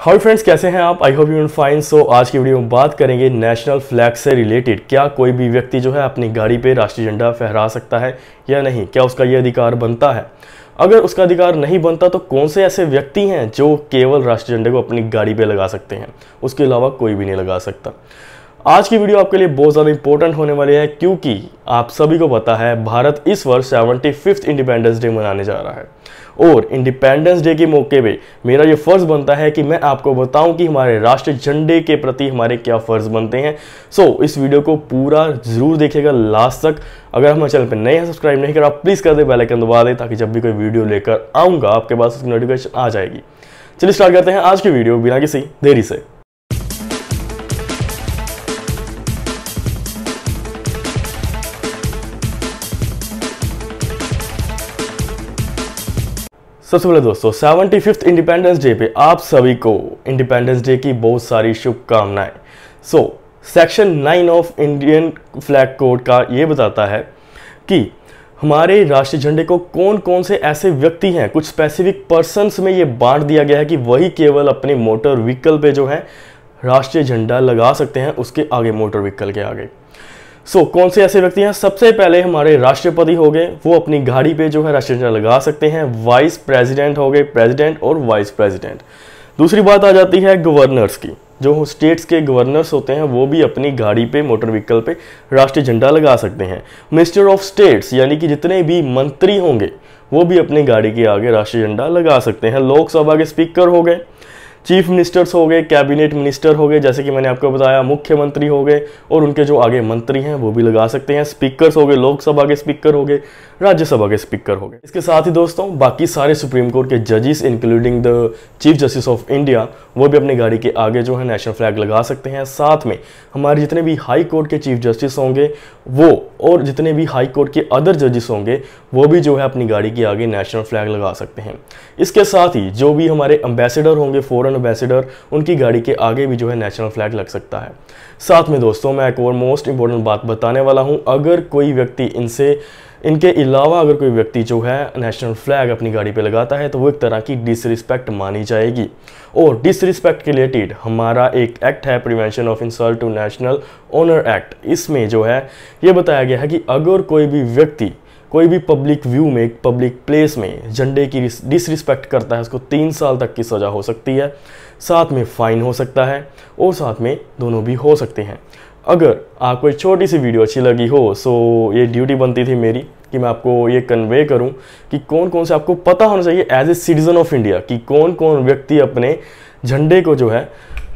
hi friends कैसे हैं आप I hope you fine so आज की वीडियो में बात करेंगे नेशनल फ्लैग से रिलेटेड क्या कोई भी व्यक्ति जो है अपनी गाड़ी पे राष्ट्रीय झंडा फहरा सकता है या नहीं क्या उसका ये अधिकार बनता है अगर उसका अधिकार नहीं बनता तो कौन से ऐसे व्यक्ति हैं जो केवल राष्ट्रीय झंडे को अपनी गाड़ी पर लगा सकते हैं उसके अलावा कोई भी नहीं लगा सकता आज की वीडियो आपके लिए बहुत ज़्यादा इंपॉर्टेंट होने वाली है क्योंकि आप सभी को पता है भारत इस वर्ष सेवेंटी फिफ्थ इंडिपेंडेंस डे मनाने जा रहा है और इंडिपेंडेंस डे के मौके पे मेरा ये फ़र्ज़ बनता है कि मैं आपको बताऊं कि हमारे राष्ट्रीय झंडे के प्रति हमारे क्या फ़र्ज़ बनते हैं सो so, इस वीडियो को पूरा ज़रूर देखिएगा लास्ट तक अगर हमारे चैनल पर नए हैं सब्सक्राइब नहीं करा प्लीज़ कर दे बेलाइकन दबा दें ताकि जब भी कोई वीडियो लेकर आऊँगा आपके पास उसकी नोटिफिकेशन आ जाएगी चलिए स्टार्ट करते हैं आज की वीडियो बिना किसी देरी से सबसे पहले दोस्तों सेवेंटी फिफ्थ इंडिपेंडेंस डे पे आप सभी को इंडिपेंडेंस डे की बहुत सारी शुभकामनाएं so section nine of Indian flag code का ये बताता है कि हमारे राष्ट्रीय झंडे को कौन कौन से ऐसे व्यक्ति हैं कुछ स्पेसिफिक पर्सनस में ये बांट दिया गया है कि वही केवल अपने मोटर व्हीकल पे जो है राष्ट्रीय झंडा लगा सकते हैं उसके आगे मोटर व्हीकल के आगे सो so, कौन से ऐसे व्यक्ति हैं सबसे पहले हमारे राष्ट्रपति हो गए वो अपनी गाड़ी पे जो है राष्ट्रीय झंडा लगा सकते हैं वाइस प्रेसिडेंट हो गए प्रेसिडेंट और वाइस प्रेसिडेंट दूसरी बात आ जाती है गवर्नर्स की जो स्टेट्स के गवर्नर्स होते हैं वो भी अपनी गाड़ी पे मोटर व्हीकल पे राष्ट्रीय झंडा लगा सकते हैं मिनिस्टर ऑफ स्टेट्स यानी कि जितने भी मंत्री होंगे वो भी अपनी गाड़ी के आगे राष्ट्रीय झंडा लगा सकते हैं लोकसभा के स्पीकर हो गए चीफ मिनिस्टर्स हो गए कैबिनेट मिनिस्टर हो गए जैसे कि मैंने आपको बताया मुख्यमंत्री हो गए और उनके जो आगे मंत्री हैं वो भी लगा सकते हैं स्पीकर्स हो गए लोकसभा के स्पीकर हो गए राज्यसभा के स्पीकर हो गए इसके साथ ही दोस्तों बाकी सारे सुप्रीम कोर्ट के जजेस including the chief justice of India वो भी अपनी गाड़ी के आगे जो है नेशनल फ्लैग लगा सकते हैं साथ में हमारे जितने भी हाई कोर्ट के चीफ जस्टिस होंगे वो और जितने भी हाई कोर्ट के अदर जजेस होंगे वो भी जो है अपनी गाड़ी के आगे नेशनल फ्लैग लगा सकते हैं इसके साथ ही जो भी हमारे एम्बेसडर होंगे फॉरन एम्बेसडर उनकी गाड़ी के आगे भी जो है नेशनल फ्लैग लग सकता है साथ में दोस्तों मैं एक और मोस्ट इंपॉर्टेंट बात बताने वाला हूँ अगर कोई व्यक्ति इनसे इनके अलावा अगर कोई व्यक्ति जो है नेशनल फ्लैग अपनी गाड़ी पे लगाता है तो वो एक तरह की डिसरिस्पेक्ट मानी जाएगी और डिसरिस्पेक्ट के रिलेटेड हमारा एक एक्ट है prevention of insult to national honour act इसमें जो है ये बताया गया है कि अगर कोई भी व्यक्ति कोई भी पब्लिक व्यू में पब्लिक प्लेस में झंडे की डिसरिस्पेक्ट करता है उसको तीन साल तक की सज़ा हो सकती है साथ में फ़ाइन हो सकता है और साथ में दोनों भी हो सकते हैं अगर आपको एक छोटी सी वीडियो अच्छी लगी हो सो ये ड्यूटी बनती थी मेरी कि मैं आपको ये कन्वे करूं कि कौन कौन से आपको पता होना चाहिए as a citizen of India कि कौन कौन व्यक्ति अपने झंडे को जो है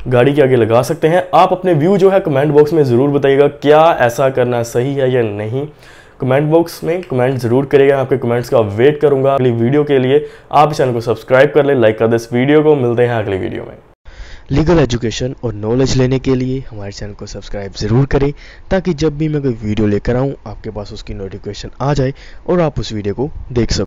गाड़ी के आगे लगा सकते हैं आप अपने व्यू जो है कमेंट बॉक्स में ज़रूर बताइएगा क्या ऐसा करना सही है या नहीं कमेंट बॉक्स में कमेंट ज़रूर करिएगा आपके कमेंट्स का वेट करूंगा अगली वीडियो के लिए आप चैनल को सब्सक्राइब कर ले लाइक कर दे इस वीडियो को मिलते हैं अगली वीडियो में लीगल एजुकेशन और नॉलेज लेने के लिए हमारे चैनल को सब्सक्राइब ज़रूर करें ताकि जब भी मैं कोई वीडियो लेकर आऊँ आपके पास उसकी नोटिफिकेशन आ जाए और आप उस वीडियो को देख सकें